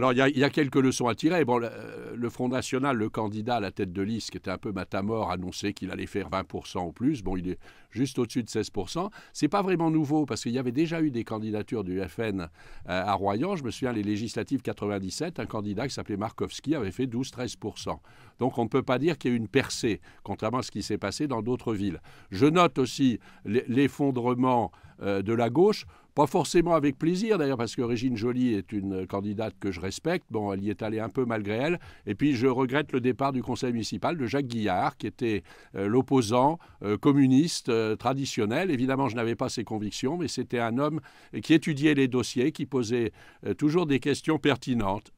Alors, il y, a quelques leçons à tirer. Bon, euh, le Front National, le candidat à la tête de liste, qui était un peu matamor, annonçait qu'il allait faire 20% ou plus. Bon, il est juste au-dessus de 16%. C'est pas vraiment nouveau, parce qu'il y avait déjà eu des candidatures du FN euh, à Royan. Je me souviens, les législatives 97, un candidat qui s'appelait Markovski avait fait 12-13%. Donc on ne peut pas dire qu'il y a eu une percée, contrairement à ce qui s'est passé dans d'autres villes. Je note aussi l'effondrement euh, de la gauche pas forcément avec plaisir d'ailleurs, parce que Régine Joly est une candidate que je respecte. Bon, elle y est allée un peu malgré elle, et puis je regrette le départ du conseil municipal de Jacques Guillard, qui était euh, l'opposant euh, communiste euh, traditionnel. Évidemment, je n'avais pas ses convictions, mais c'était un homme qui étudiait les dossiers, qui posait toujours des questions pertinentes.